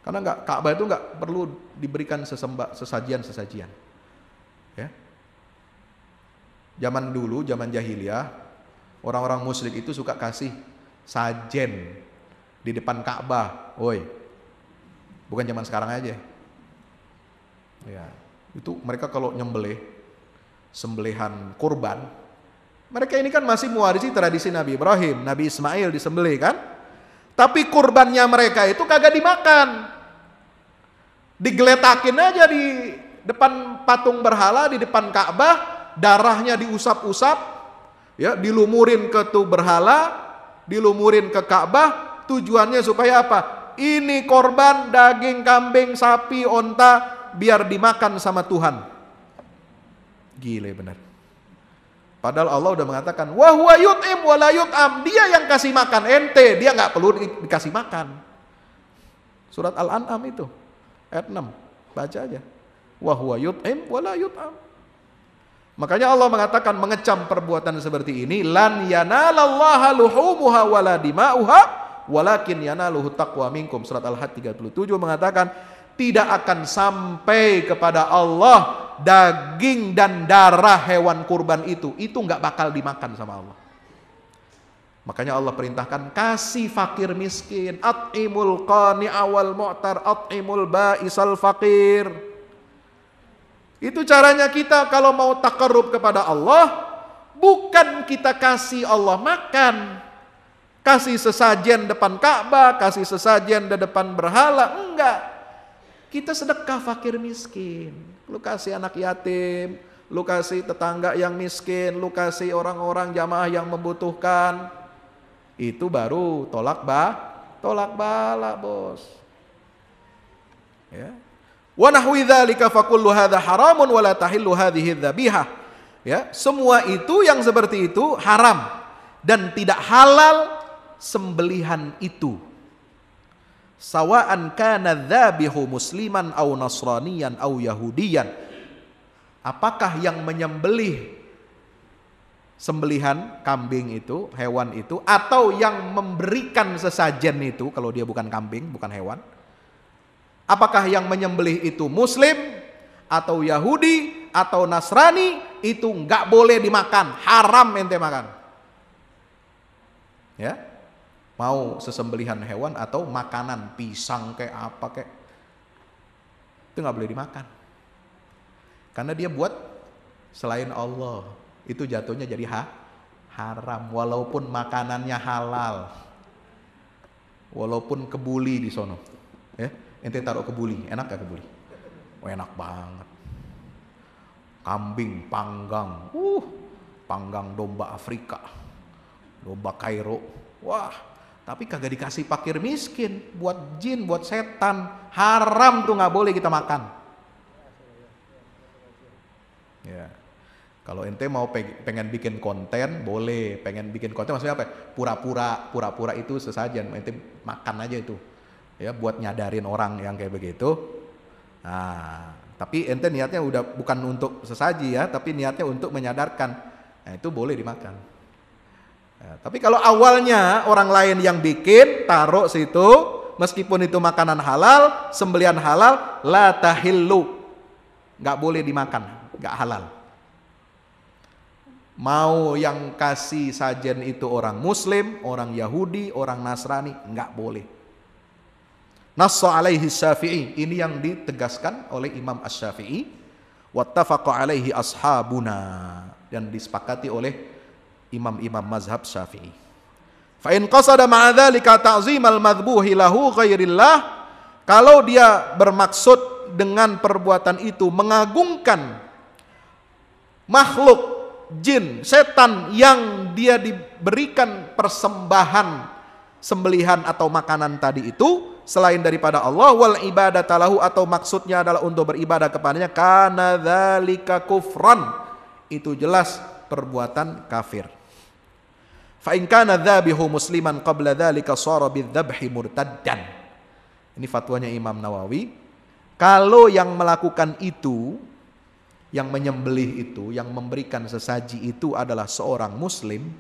Karena enggak Ka'bah itu enggak perlu diberikan sesembah sesajian-sesajian. Ya. Zaman dulu, zaman jahiliyah, Orang-orang musyrik itu suka kasih sajen di depan Ka'bah. Woi. Bukan zaman sekarang aja. Ya, itu mereka kalau nyembelih sembelihan kurban, mereka ini kan masih mewarisi tradisi Nabi Ibrahim, Nabi Ismail disembelih kan? Tapi kurbannya mereka itu kagak dimakan. Digeletakin aja di depan patung berhala, di depan Ka'bah, darahnya diusap-usap, ya dilumurin ke tuh berhala, dilumurin ke Ka'bah, tujuannya supaya apa? Ini korban daging kambing, sapi, onta biar dimakan sama Tuhan. Gile benar. Padahal Allah udah mengatakan, "Wa huwa yut'im Dia yang kasih makan ente, dia nggak perlu dikasih makan. Surat Al-An'am itu ayat 6. Baca aja. Wa huwa yut'im Makanya Allah mengatakan mengecam perbuatan seperti ini lan yanalallaha luhumuha wala dima'uha walakin yanaluhu taqwa minkum. Surat Al-Had 37 mengatakan tidak akan sampai kepada Allah daging dan darah hewan kurban itu. Itu nggak bakal dimakan sama Allah. Makanya Allah perintahkan kasih fakir miskin, at'imul qani awal mu'tar, at'imul ba'isal fakir. Itu caranya kita kalau mau takarub kepada Allah, bukan kita kasih Allah makan, kasih sesajen depan Ka'bah, kasih sesajen di depan berhala, enggak. Kita sedekah fakir miskin. Lu kasih anak yatim, lu kasih tetangga yang miskin, lu kasih orang-orang jamaah yang membutuhkan. Itu baru tolak bah, tolak bala, Bos. Ya wa nahwi dzalika fakullu haramun wa la tahillu Ya, semua itu yang seperti itu haram dan tidak halal sembelihan itu. Sawa'an kana dzabihu musliman au nasraniyan au yahudiyan. Apakah yang menyembelih sembelihan kambing itu, hewan itu atau yang memberikan sesajen itu kalau dia bukan kambing, bukan hewan? Apakah yang menyembelih itu Muslim atau Yahudi atau Nasrani itu nggak boleh dimakan, haram ente makan. Ya, mau sesembelihan hewan atau makanan pisang kayak apa kayak itu nggak boleh dimakan karena dia buat selain Allah itu jatuhnya jadi ha haram walaupun makanannya halal walaupun kebuli di sono ya ente taruh kebuli, enak gak kebuli? Oh, enak banget. Kambing panggang, uh, panggang domba Afrika, domba Kairo, wah. Tapi kagak dikasih pakir miskin, buat jin, buat setan, haram tuh nggak boleh kita makan. Ya. Kalau ente mau pengen bikin konten, boleh. Pengen bikin konten maksudnya apa? Ya? Pura-pura, pura-pura itu sesajen. Ente makan aja itu ya buat nyadarin orang yang kayak begitu. Nah, tapi ente niatnya udah bukan untuk sesaji ya, tapi niatnya untuk menyadarkan. Nah, itu boleh dimakan. Ya, tapi kalau awalnya orang lain yang bikin taruh situ, meskipun itu makanan halal, sembelian halal, la tahillu. Nggak boleh dimakan, nggak halal. Mau yang kasih sajen itu orang Muslim, orang Yahudi, orang Nasrani, nggak boleh Nasa alaihi syafi'i. Ini yang ditegaskan oleh Imam Asy-Syafi'i. Wattafaqa alaihi ashabuna. Dan disepakati oleh imam-imam mazhab syafi'i. Fa'in qasada ma'adhalika ta'zimal madhbuhi lahu khairillah. Kalau dia bermaksud dengan perbuatan itu mengagungkan makhluk jin, setan yang dia diberikan persembahan sembelihan atau makanan tadi itu selain daripada Allah wal ibadah talahu atau maksudnya adalah untuk beribadah kepadanya karena dalika kufran itu jelas perbuatan kafir fa musliman qabla dzalika sara bidzabhi murtaddan ini fatwanya Imam Nawawi kalau yang melakukan itu yang menyembelih itu yang memberikan sesaji itu adalah seorang muslim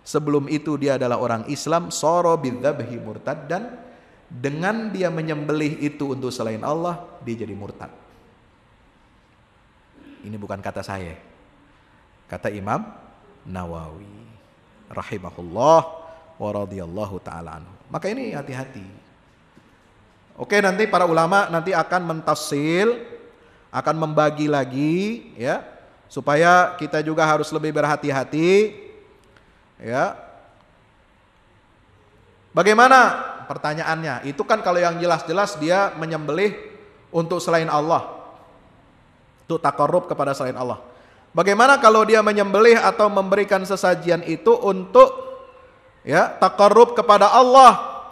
sebelum itu dia adalah orang Islam sara bidzabhi murtaddan dengan dia menyembelih itu untuk selain Allah, dia jadi murtad. Ini bukan kata saya. Kata Imam Nawawi rahimahullah wa radiyallahu taala anhu. Maka ini hati-hati. Oke, nanti para ulama nanti akan mentafsil, akan membagi lagi ya, supaya kita juga harus lebih berhati-hati ya. Bagaimana pertanyaannya, itu kan kalau yang jelas-jelas dia menyembelih untuk selain Allah. Untuk takarrub kepada selain Allah. Bagaimana kalau dia menyembelih atau memberikan sesajian itu untuk ya takarrub kepada Allah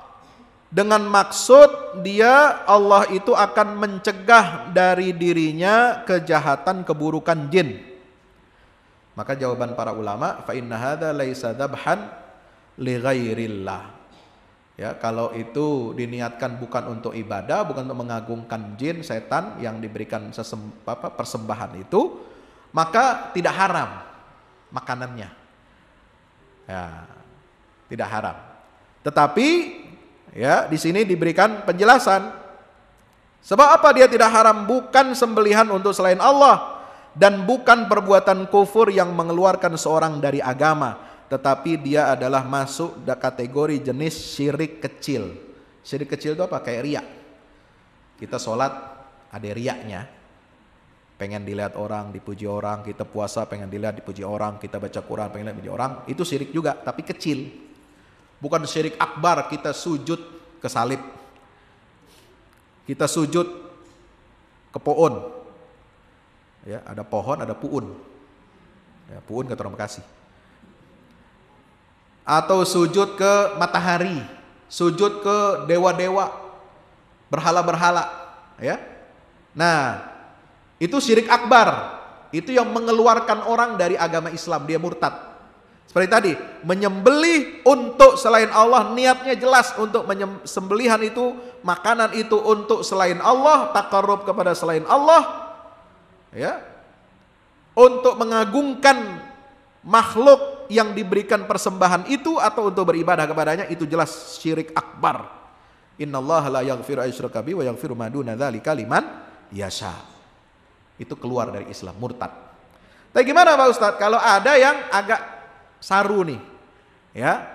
dengan maksud dia Allah itu akan mencegah dari dirinya kejahatan keburukan jin. Maka jawaban para ulama fa'inna hadha laisa li ghairillah. Ya, kalau itu diniatkan bukan untuk ibadah, bukan untuk mengagungkan jin, setan yang diberikan apa, persembahan itu, maka tidak haram makanannya. Ya, tidak haram. Tetapi ya di sini diberikan penjelasan. Sebab apa dia tidak haram? Bukan sembelihan untuk selain Allah dan bukan perbuatan kufur yang mengeluarkan seorang dari agama tetapi dia adalah masuk da kategori jenis syirik kecil. Syirik kecil itu apa? Kayak riak. Kita sholat ada riaknya. Pengen dilihat orang, dipuji orang, kita puasa pengen dilihat, dipuji orang, kita baca Quran pengen dilihat, dipuji orang. Itu syirik juga, tapi kecil. Bukan syirik akbar, kita sujud ke salib. Kita sujud ke pohon. Ya, ada pohon, ada puun. Ya, puun kata orang Bekasi atau sujud ke matahari, sujud ke dewa-dewa, berhala-berhala, ya. Nah, itu syirik akbar. Itu yang mengeluarkan orang dari agama Islam, dia murtad. Seperti tadi, menyembelih untuk selain Allah, niatnya jelas untuk sembelihan itu, makanan itu untuk selain Allah, takarub kepada selain Allah. Ya. Untuk mengagungkan makhluk yang diberikan persembahan itu atau untuk beribadah kepadanya itu jelas syirik akbar. Allah la yaghfiru asyraka wa yaghfiru ma duna dzalika liman yasha. Itu keluar dari Islam, murtad. Tapi gimana Pak Ustadz? Kalau ada yang agak saru nih, ya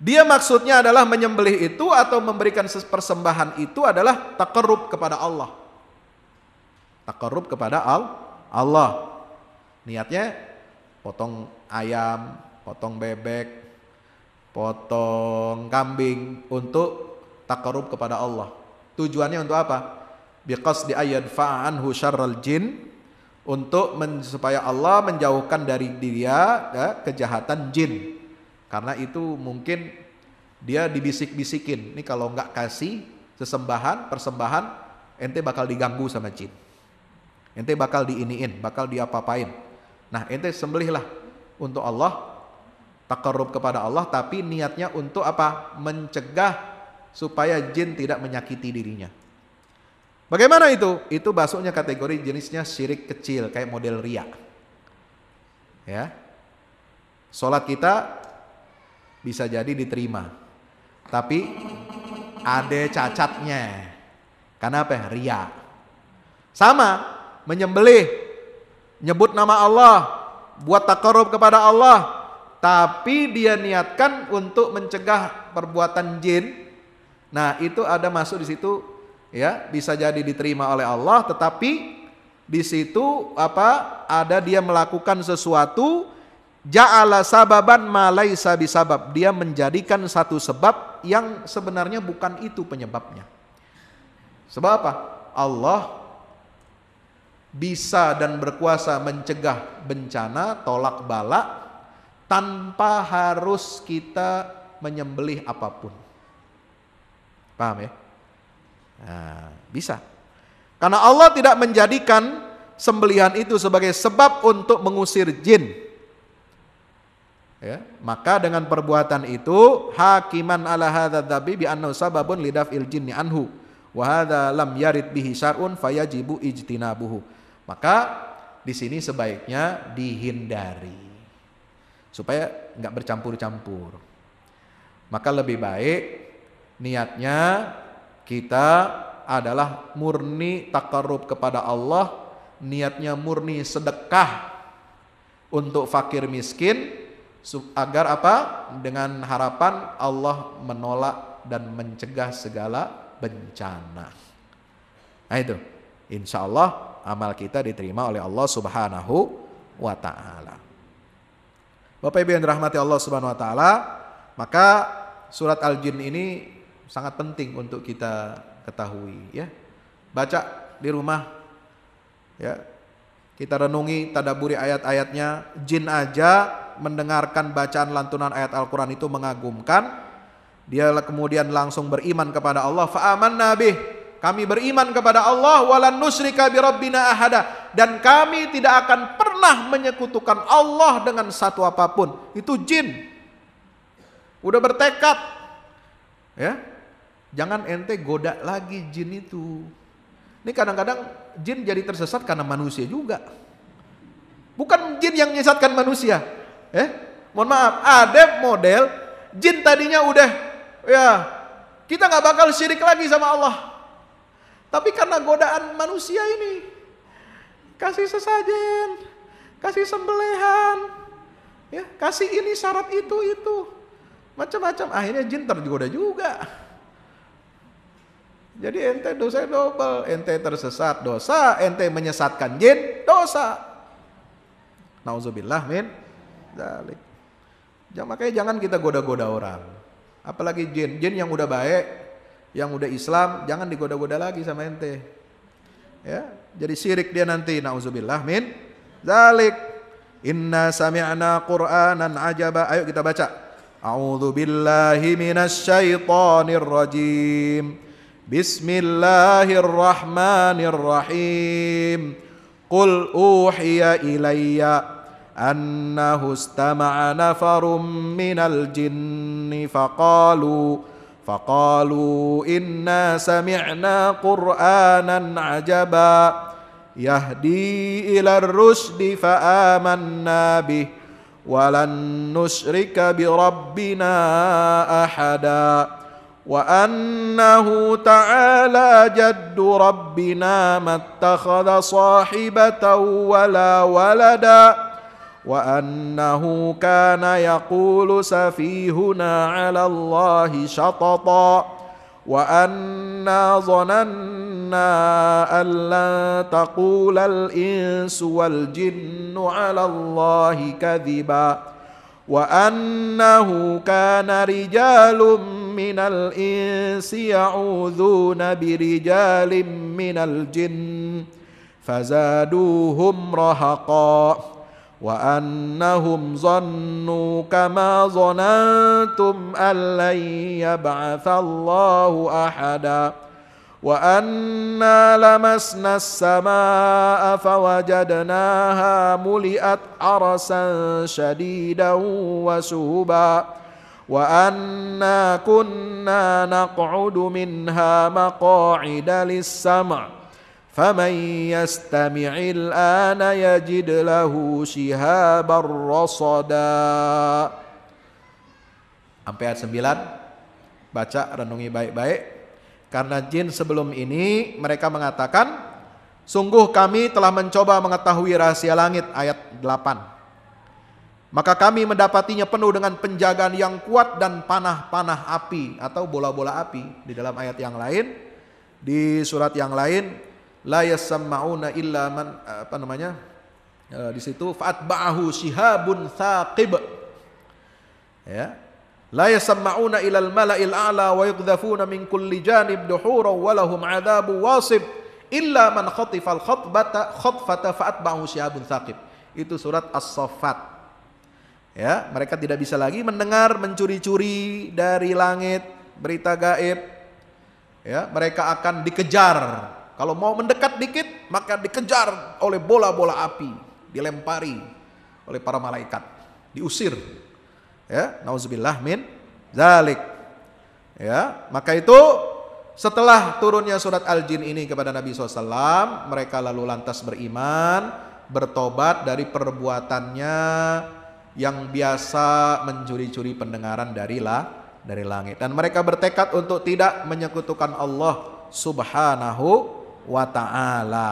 dia maksudnya adalah menyembelih itu atau memberikan persembahan itu adalah takarub kepada Allah. Takarub kepada Allah. Niatnya potong ayam, potong bebek, potong kambing untuk takarub kepada Allah. Tujuannya untuk apa? Bikas di ayat fa'anhu syarral jin untuk supaya Allah menjauhkan dari dia ya, kejahatan jin karena itu mungkin dia dibisik-bisikin ini kalau nggak kasih sesembahan persembahan ente bakal diganggu sama jin ente bakal diiniin bakal diapa-apain. nah ente sembelihlah untuk Allah, takarub kepada Allah tapi niatnya untuk apa? Mencegah supaya jin tidak menyakiti dirinya. Bagaimana itu? Itu basuhnya kategori jenisnya syirik kecil kayak model ria. Ya. sholat kita bisa jadi diterima. Tapi ada cacatnya. Karena apa? Ria. Sama menyembelih nyebut nama Allah buat takarub kepada Allah, tapi dia niatkan untuk mencegah perbuatan jin. Nah, itu ada masuk di situ ya, bisa jadi diterima oleh Allah, tetapi di situ apa? Ada dia melakukan sesuatu ja'ala sababan malai sabi sabab. Dia menjadikan satu sebab yang sebenarnya bukan itu penyebabnya. Sebab apa? Allah bisa dan berkuasa mencegah bencana, tolak bala tanpa harus kita menyembelih apapun. Paham ya? Nah, bisa. Karena Allah tidak menjadikan sembelihan itu sebagai sebab untuk mengusir jin. Ya, maka dengan perbuatan itu hakiman ala hadza dzabi bi annahu sababun il jinni anhu wa hadza lam yarid bihi syar'un fayajibu ijtinabuhu. Maka di sini sebaiknya dihindari supaya nggak bercampur-campur. Maka lebih baik niatnya kita adalah murni takarub kepada Allah, niatnya murni sedekah untuk fakir miskin agar apa? Dengan harapan Allah menolak dan mencegah segala bencana. Nah itu, insya Allah amal kita diterima oleh Allah Subhanahu wa taala. Bapak Ibu yang dirahmati Allah Subhanahu wa taala, maka surat Al-Jin ini sangat penting untuk kita ketahui ya. Baca di rumah ya. Kita renungi tadaburi ayat-ayatnya. Jin aja mendengarkan bacaan lantunan ayat Al-Qur'an itu mengagumkan. Dia kemudian langsung beriman kepada Allah, Fa'aman Nabi. Kami beriman kepada Allah walan nusrika bi rabbina ahada dan kami tidak akan pernah menyekutukan Allah dengan satu apapun. Itu jin. Udah bertekad. Ya. Jangan ente goda lagi jin itu. Ini kadang-kadang jin jadi tersesat karena manusia juga. Bukan jin yang menyesatkan manusia. Eh, mohon maaf, ada model jin tadinya udah ya kita nggak bakal syirik lagi sama Allah tapi karena godaan manusia ini, kasih sesajen, kasih sembelihan, ya, kasih ini syarat itu itu, macam-macam. Akhirnya jin tergoda juga. Jadi ente dosa double, ente tersesat dosa, ente menyesatkan jin dosa. Nauzubillah min dalik. Jangan makanya jangan kita goda-goda orang. Apalagi jin, jin yang udah baik yang udah Islam jangan digoda-goda lagi sama ente. Ya, jadi syirik dia nanti nauzubillah min zalik. Inna sami'na Qur'anan ajaba. Ayo kita baca. A'udzu billahi minasyaitonir rajim. Bismillahirrahmanirrahim. Qul uhiya ilayya annahu istama'a nafarun minal jinni faqalu فقالوا انا سمعنا قرانا عجبا يهدي الى الرشد فامنا به ولن نشرك بربنا احدا وانه تعالى جد ربنا ما اتخذ صاحبه ولا ولدا وانه كان يقول سفيهنا على الله شططا وانا ظننا ان لن تقول الانس والجن على الله كذبا وانه كان رجال من الانس يعوذون برجال من الجن فزادوهم رهقا وانهم ظنوا كما ظننتم ان لن يبعث الله احدا وانا لمسنا السماء فوجدناها ملئت حرسا شديدا وسهبا وانا كنا نقعد منها مقاعد للسمع فمن يستمع الآن يجد له شهابا رصدا Sampai ayat 9 Baca, renungi baik-baik Karena jin sebelum ini mereka mengatakan Sungguh kami telah mencoba mengetahui rahasia langit Ayat 8 Maka kami mendapatinya penuh dengan penjagaan yang kuat dan panah-panah api Atau bola-bola api Di dalam ayat yang lain Di surat yang lain la yasma'una illa man eh, apa namanya? Eh, di situ fa'atba'ahu shihabun thaqib. Ya. La yasma'una ila al-mala'il a'la wa yuqdhafuna min kulli janib duhura wa lahum 'adzabu wasib illa man al khatbata khatfata fa'atba'ahu shihabun thaqib. Itu surat As-Saffat. Ya, mereka tidak bisa lagi mendengar mencuri-curi dari langit berita gaib. Ya, mereka akan dikejar kalau mau mendekat dikit, maka dikejar oleh bola-bola api, dilempari oleh para malaikat, diusir. Ya, nauzubillah min zalik. Ya, maka itu setelah turunnya surat Al-Jin ini kepada Nabi SAW, mereka lalu lantas beriman, bertobat dari perbuatannya yang biasa mencuri-curi pendengaran dari la, dari langit. Dan mereka bertekad untuk tidak menyekutukan Allah Subhanahu wa ta'ala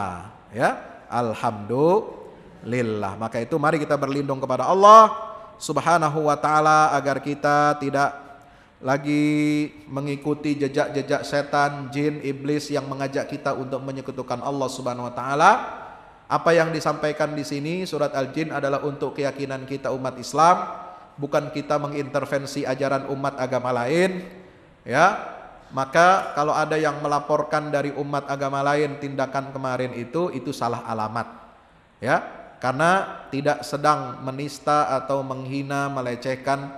ya alhamdulillah maka itu mari kita berlindung kepada Allah subhanahu wa ta'ala agar kita tidak lagi mengikuti jejak-jejak setan, jin, iblis yang mengajak kita untuk menyekutukan Allah Subhanahu wa taala. Apa yang disampaikan di sini surat Al-Jin adalah untuk keyakinan kita umat Islam, bukan kita mengintervensi ajaran umat agama lain, ya. Maka kalau ada yang melaporkan dari umat agama lain tindakan kemarin itu itu salah alamat. Ya, karena tidak sedang menista atau menghina, melecehkan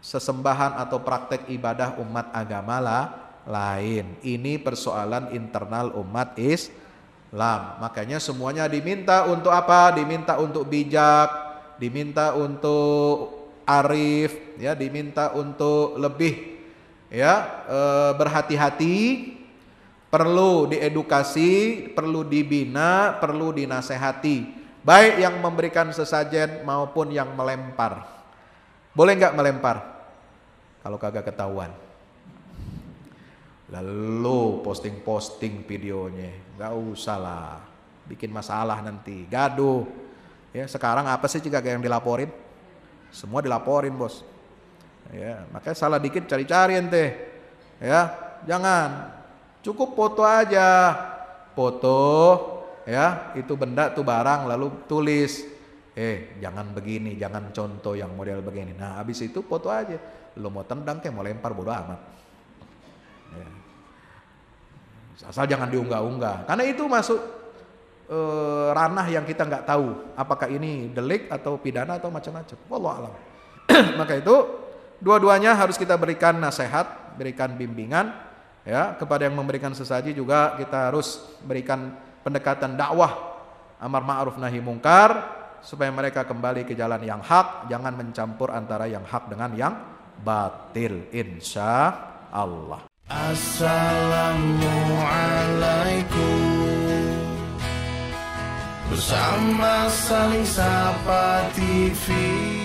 sesembahan atau praktek ibadah umat agama lah lain. Ini persoalan internal umat Islam. Makanya semuanya diminta untuk apa? Diminta untuk bijak, diminta untuk arif, ya, diminta untuk lebih ya e, berhati-hati perlu diedukasi perlu dibina perlu dinasehati baik yang memberikan sesajen maupun yang melempar boleh nggak melempar kalau kagak ketahuan lalu posting-posting videonya nggak usah lah bikin masalah nanti gaduh ya sekarang apa sih jika yang dilaporin semua dilaporin bos Ya, makanya salah dikit cari-cari ente. Ya, jangan. Cukup foto aja. Foto ya, itu benda tuh barang lalu tulis eh jangan begini, jangan contoh yang model begini. Nah, habis itu foto aja. lo mau tendang kayak mau lempar bodo amat. Ya. Asal jangan diunggah-unggah. Karena itu masuk e, ranah yang kita nggak tahu apakah ini delik atau pidana atau macam-macam. Wallah alam. Maka itu dua-duanya harus kita berikan nasihat, berikan bimbingan ya kepada yang memberikan sesaji juga kita harus berikan pendekatan dakwah amar ma'ruf nahi mungkar supaya mereka kembali ke jalan yang hak, jangan mencampur antara yang hak dengan yang batil insya Allah. Assalamualaikum Bersama saling sapa TV